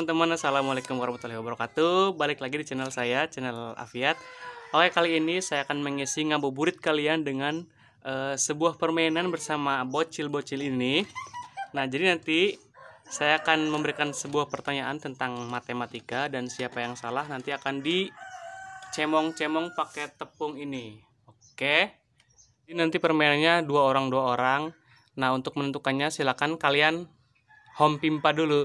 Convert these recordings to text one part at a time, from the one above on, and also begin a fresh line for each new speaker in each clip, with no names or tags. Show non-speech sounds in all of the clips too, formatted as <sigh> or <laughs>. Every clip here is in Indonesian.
teman-teman Assalamualaikum warahmatullahi wabarakatuh Balik lagi di channel saya, channel Afiat Oke kali ini saya akan mengisi ngabuburit kalian dengan uh, Sebuah permainan bersama bocil-bocil ini Nah jadi nanti saya akan memberikan sebuah pertanyaan tentang matematika Dan siapa yang salah nanti akan dicemong-cemong pakai tepung ini Oke ini nanti permainannya dua orang-dua orang Nah untuk menentukannya silakan kalian home pimpa dulu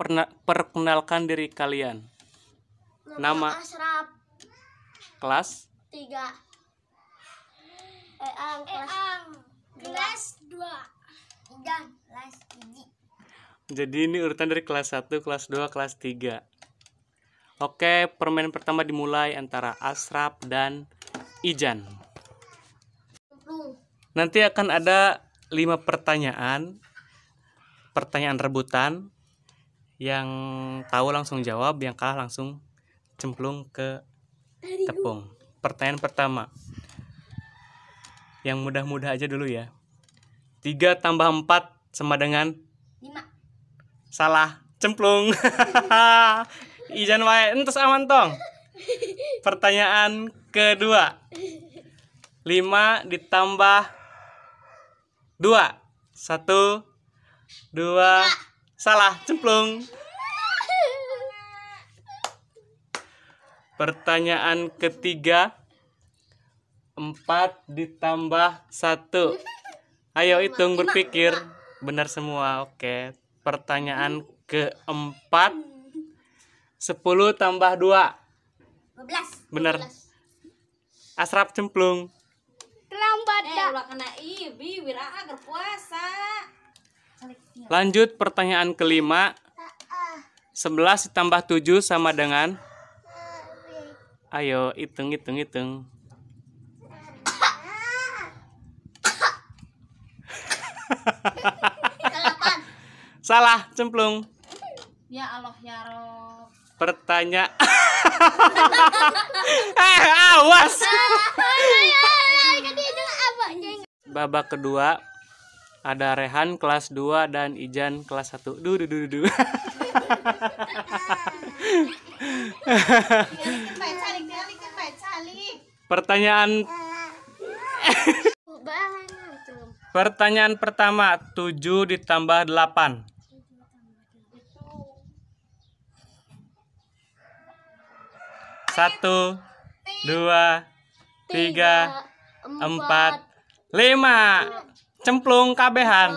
perna, perkenalkan diri kalian. Nama, Nama Asraf. Kelas? 3. Eh, Ang, eh, kelas Eang. kelas 2. Dan kelas 3. Jadi ini urutan dari kelas 1, kelas 2, kelas 3. Oke, permainan pertama dimulai antara Asrap dan Ijan. Nanti akan ada 5 pertanyaan. Pertanyaan rebutan yang tahu langsung jawab yang kalah langsung cemplung ke tepung pertanyaan pertama yang mudah-mudah aja dulu ya Tiga tambah empat sama dengan Lima. salah cemplung <laughs> ijan wae entus aman tong pertanyaan kedua Lima ditambah satu Satu, dua. Salah, cemplung. Pertanyaan ketiga. Empat ditambah satu. Ayo hitung berpikir. Benar semua, oke. Pertanyaan keempat. Sepuluh tambah dua. Benar. Asrap cemplung. terlambat Eh, ulah kena ibi, wira ah, puasa. Lanjut pertanyaan kelima. 11 ditambah 7 sama dengan Ayo, hitung, hitung, hitung. Salah, cemplung. Ya Allah ya Rob. Pertanyaan. eh, awas. Babak kedua, ada Rehan kelas 2 dan Ijan kelas 1 du du du du <laughs> pertanyaan pertanyaan pertama 7 ditambah 8 satu dua tiga empat lima Cemplung kabehan.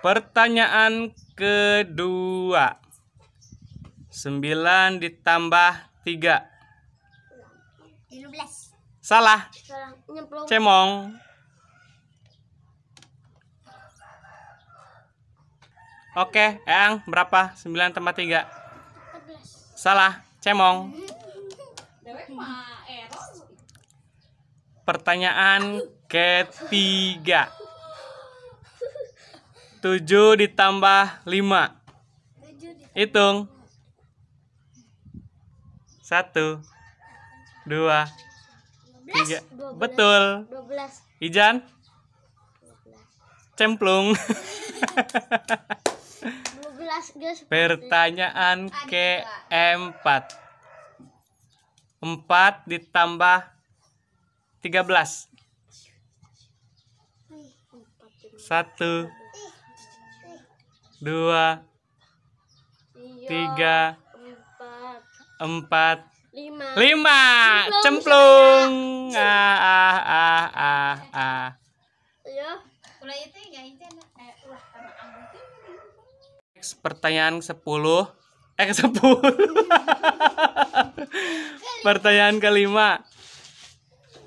Pertanyaan kedua. 9 ditambah 3. 15. Salah. Cemong. Oke, okay, Eyang, berapa? 9 tambah 3. 14. Salah. Cemong. Pertanyaan ketiga. Tujuh ditambah lima. Hitung. Satu, dua, 3. Betul. Ijan? Cemplung. Pertanyaan keempat. 4 ditambah 13 satu dua tiga empat lima, lima. cemplung ah ah ah ah ah iya. ya, eh, pertanyaan sepuluh eh sepuluh <laughs> Pertanyaan kelima.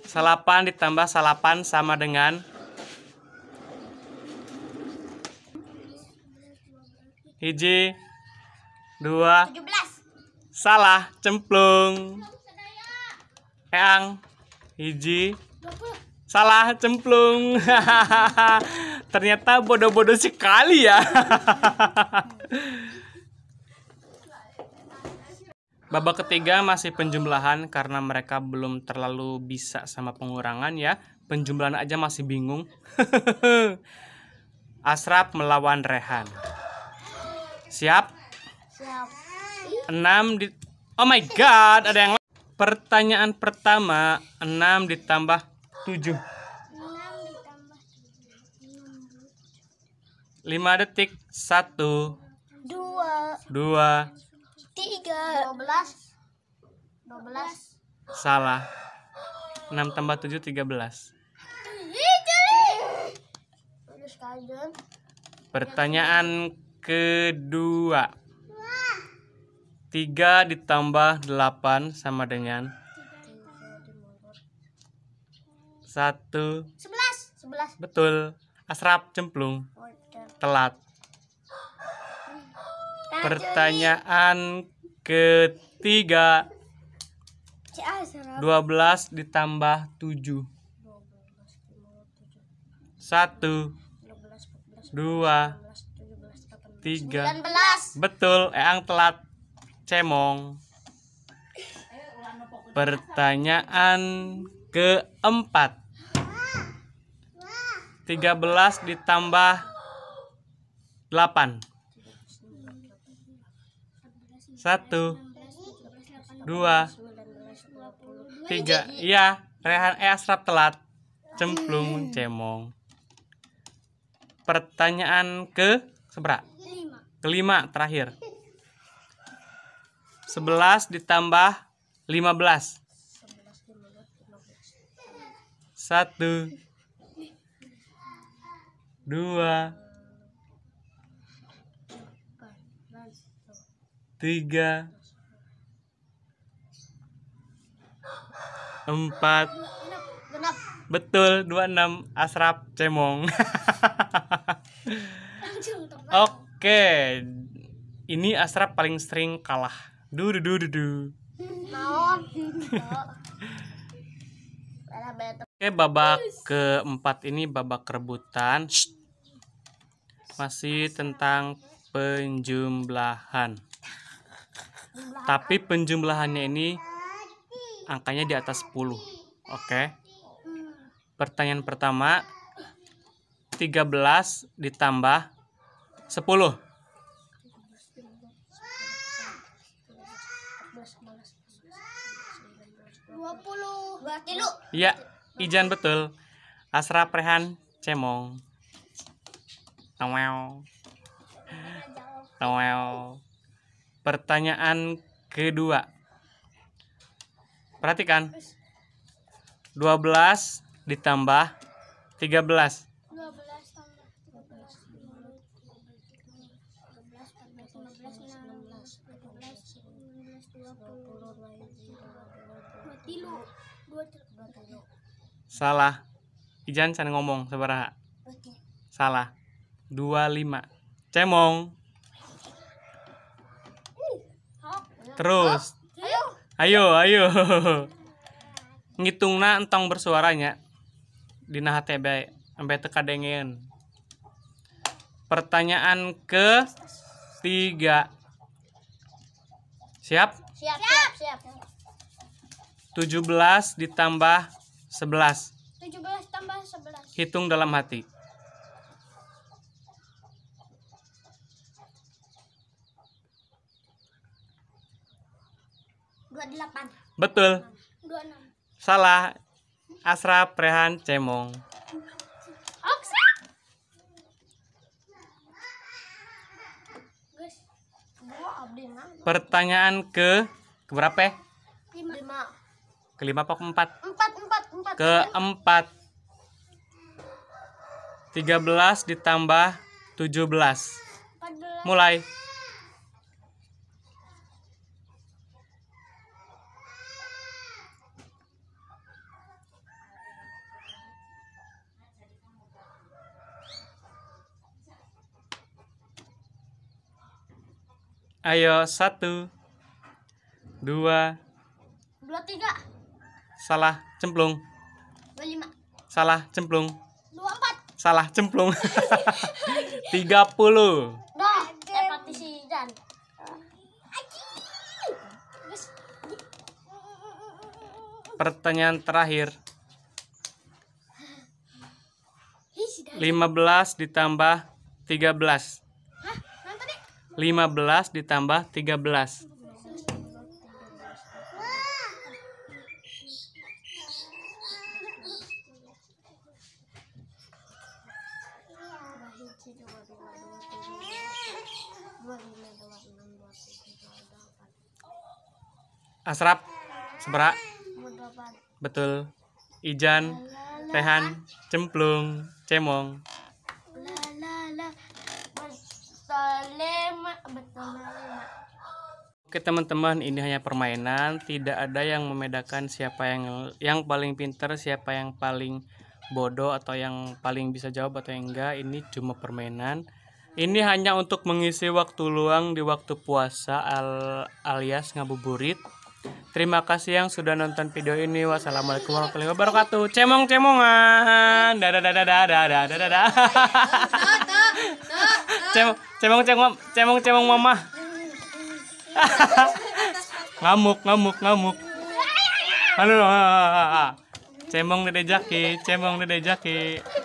Salapan ditambah salapan sama dengan hiji dua salah cemplung eang hiji salah cemplung <laughs> ternyata bodoh-bodoh sekali ya <laughs> Babak ketiga masih penjumlahan karena mereka belum terlalu bisa sama pengurangan ya. Penjumlahan aja masih bingung. <laughs> Asrap melawan Rehan. Siap? Siap. Enam di Oh my god, ada yang Pertanyaan pertama enam ditambah tujuh lima detik satu dua 2 tiga dua belas dua belas salah enam tambah tujuh tiga belas iya, pertanyaan kedua tiga ditambah delapan sama dengan satu sebelas sebelas betul asrap cemplung telat Pertanyaan ketiga. 12 ditambah 7. 1 2 3 betul Eang telat cemong pertanyaan keempat 13 ditambah 8
satu dua
tiga iya Rehan eh Asrap telat cemplung cemong pertanyaan ke seberak kelima terakhir sebelas ditambah lima belas satu dua tiga, empat, betul dua enam Asrap Cemong. <laughs> Oke, ini Asrap paling sering kalah. Du du du du. du. Oke, babak keempat ini babak rebutan. Masih tentang penjumlahan tapi penjumlahannya ini angkanya di atas 10 oke okay. pertanyaan pertama 13 ditambah 10 20 ya Ijan betul Asra Prehan Cemong Tawel Tawel Pertanyaan kedua. Perhatikan. 12 ditambah 13. 12 Salah. Ijan sana ngomong sabaraha. Salah. 25. Cemong. Terus. Ayo, ayo. <laughs> Ngitungna entong bersuaranya. Dina hati bae, sampai teka dengen. Pertanyaan ke tiga. Siap? Siap, siap, siap. 17 ditambah 11. 17 tambah 11. Hitung dalam hati. 28. Betul. 26. Salah. Asra Prehan Cemong. Oksa. Pertanyaan ke ke berapa? Kelima. Ya? Kelima apa keempat? Empat, empat, empat. Keempat. 13 ditambah 17. 14. Mulai. Ayo satu, dua, dua tiga. Salah cemplung. Dua lima. Salah cemplung. Dua empat. Salah cemplung. <laughs> Tiga puluh. Pertanyaan terakhir. 15 ditambah 13. 15 ditambah 13. Asrap, seberak, Betul, Ijan, Tehan, Cemplung, Cemong betul Oke teman-teman, ini hanya permainan, tidak ada yang membedakan siapa yang yang paling pinter, siapa yang paling bodoh atau yang paling bisa jawab atau yang enggak. Ini cuma permainan. Ini hanya untuk mengisi waktu luang di waktu puasa al, alias ngabuburit. Terima kasih yang sudah nonton video ini. Wassalamualaikum warahmatullahi wabarakatuh. Cemong-cemongan. Dadah dadah dadah dadah dadah cemong cemong cemong cemong cemong mama <laughs> ngamuk ngamuk ngamuk halo cemong dede jaki cemong dede jaki